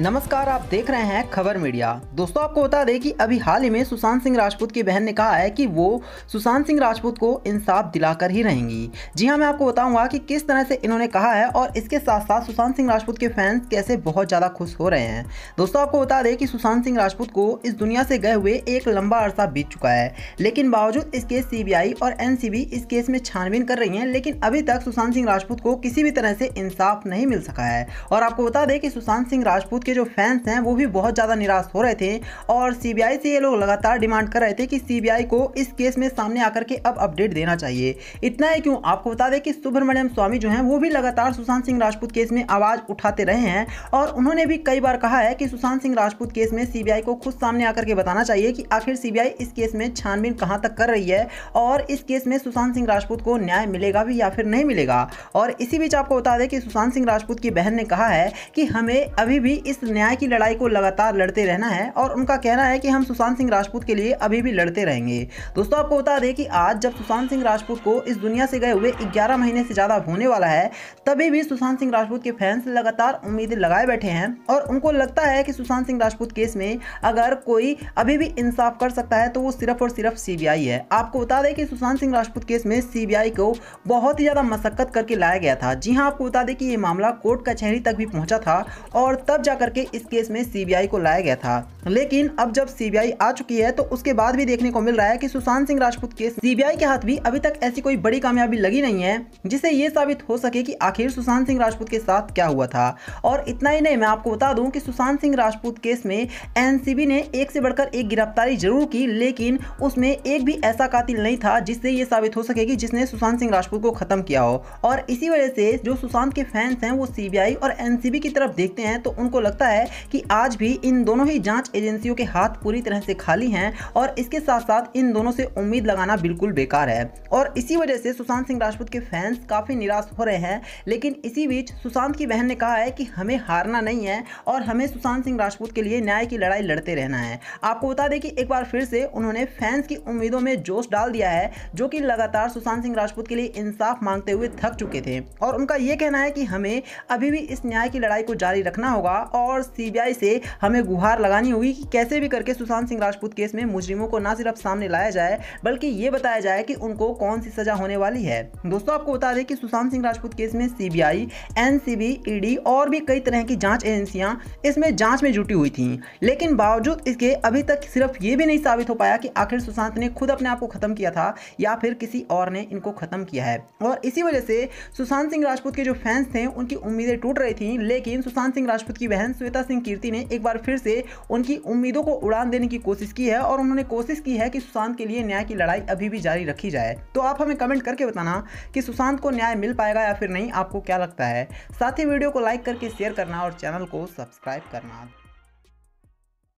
नमस्कार आप देख रहे हैं खबर मीडिया दोस्तों आपको बता दें कि अभी हाल ही में सुशांत सिंह राजपूत की बहन ने कहा है कि वो सुशांत सिंह राजपूत को इंसाफ दिलाकर ही रहेंगी जी हाँ मैं आपको बताऊंगा कि किस तरह से इन्होंने कहा है और इसके साथ साथ सुशांत सिंह राजपूत के फैंस कैसे बहुत ज़्यादा खुश हो रहे हैं दोस्तों आपको बता दें कि सुशांत सिंह राजपूत को इस दुनिया से गए हुए एक लंबा अरसा बीत चुका है लेकिन बावजूद इसके सी और एन इस केस में छानबीन कर रही है लेकिन अभी तक सुशांत सिंह राजपूत को किसी भी तरह से इंसाफ नहीं मिल सका है और आपको बता दें कि सुशांत सिंह राजपूत के जो फैंस हैं वो भी बहुत ज़्यादा निराश हो रहे थे और सीबीआई से ये लोग लगातार डिमांड कर रहे थे कि सीबीआई को इस केस में सामने आकर के अब अपडेट देना चाहिए इतना ही क्यों आपको बता दें कि सुब्रमण्यम स्वामी जो हैं वो भी लगातार सुशांत सिंह राजपूत केस में आवाज़ उठाते रहे हैं और उन्होंने भी कई बार कहा है कि सुशांत सिंह राजपूत केस में सीबीआई को खुद सामने आकर के बताना चाहिए कि आखिर सीबीआई इस केस में छानबीन कहाँ तक कर रही है और इस केस में सुशांत सिंह राजपूत को न्याय मिलेगा भी या फिर नहीं मिलेगा और इसी बीच आपको बता दें कि सुशांत सिंह राजपूत की बहन ने कहा है कि हमें अभी भी इस न्याय की लड़ाई को लगातार लड़ते रहना है और उनका कहना है कि हम सुशांत सिंह राजपूत के लिए अभी भी लड़ते रहेंगे दोस्तों आपको बता दें कि आज जब सुशांत सिंह राजपूत को इस दुनिया से गए हुए ग्यारह महीने से ज़्यादा होने वाला है तभी भी सुशांत सिंह राजपूत के फैंस लगातार उम्मीदें लगाए बैठे हैं और उनको लगता है कि सुशांत सिंह राजपूत केस में अगर कोई अभी भी इंसाफ कर सकता है तो वो सिर्फ और सिर्फ सी है आपको बता दें कि सुशांत सिंह राजपूत केस में सी को बहुत ही ज़्यादा मशक्कत करके लाया गया था जी हाँ आपको बता दें कि ये मामला कोर्ट कचहरी तक भी पहुंचा था और तब जाकर करके इस केस में सीबीआई को लाया गया था लेकिन अब जब सीबीआई आ चुकी है तो उसके बाद भी देखने को मिल रहा है कि सुशांत सिंह राजपूत केस सीबीआई के हाथ भी अभी तक ऐसी कोई बड़ी कामयाबी लगी नहीं है जिससे ये साबित हो सके कि आखिर सुशांत सिंह राजपूत के साथ क्या हुआ था और इतना ही नहीं मैं आपको बता दूं कि सुशांत सिंह राजपूत केस में एनसीबी ने एक से बढ़कर एक गिरफ्तारी जरूर की लेकिन उसमें एक भी ऐसा कातिल नहीं था जिससे ये साबित हो सके कि जिसने सुशांत सिंह राजपूत को खत्म किया हो और इसी वजह से जो सुशांत के फैंस हैं वो सीबीआई और एनसीबी की तरफ देखते हैं तो उनको लगता है कि आज भी इन दोनों ही जांच एजेंसियों के हाथ पूरी तरह से खाली हैं और इसके साथ साथ इन दोनों से उम्मीद लगाना बिल्कुल बेकार है और इसी वजह से सुशांत सिंह राजपूत के फैंस काफ़ी निराश हो रहे हैं लेकिन इसी बीच सुशांत की बहन ने कहा है कि हमें हारना नहीं है और हमें सुशांत सिंह राजपूत के लिए न्याय की लड़ाई लड़ते रहना है आपको बता दें कि एक बार फिर से उन्होंने फैंस की उम्मीदों में जोश डाल दिया है जो कि लगातार सुशांत सिंह राजपूत के लिए इंसाफ मांगते हुए थक चुके थे और उनका ये कहना है कि हमें अभी भी इस न्याय की लड़ाई को जारी रखना होगा और सीबीआई से हमें गुहार लगानी होगी होगी कि कैसे भी करके सुशांत सिंह राजपूत केस में मुजरिमों को ना सिर्फ सामने लाया जाए बल्कि ये बताया जाए कि उनको कौन सी सजा होने वाली है दोस्तों आपको बता दें कि सुशांत सिंह राजपूत केस में सीबीआई एनसीबी ईडी और भी कई तरह की जांच एजेंसियां इसमें जांच में जुटी हुई थी लेकिन बावजूद इसके अभी तक सिर्फ ये भी नहीं साबित हो पाया कि आखिर सुशांत ने खुद अपने आप को खत्म किया था या फिर किसी और ने इनको खत्म किया है और इसी वजह से सुशांत सिंह राजपूत के जो फैंस थे उनकी उम्मीदें टूट रही थी लेकिन सुशांत सिंह राजपूत की बहन श्वेता सिंह कीर्ति ने एक बार फिर से उनकी की उम्मीदों को उड़ान देने की कोशिश की है और उन्होंने कोशिश की है कि सुशांत के लिए न्याय की लड़ाई अभी भी जारी रखी जाए तो आप हमें कमेंट करके बताना कि सुशांत को न्याय मिल पाएगा या फिर नहीं आपको क्या लगता है साथ ही वीडियो को लाइक करके शेयर करना और चैनल को सब्सक्राइब करना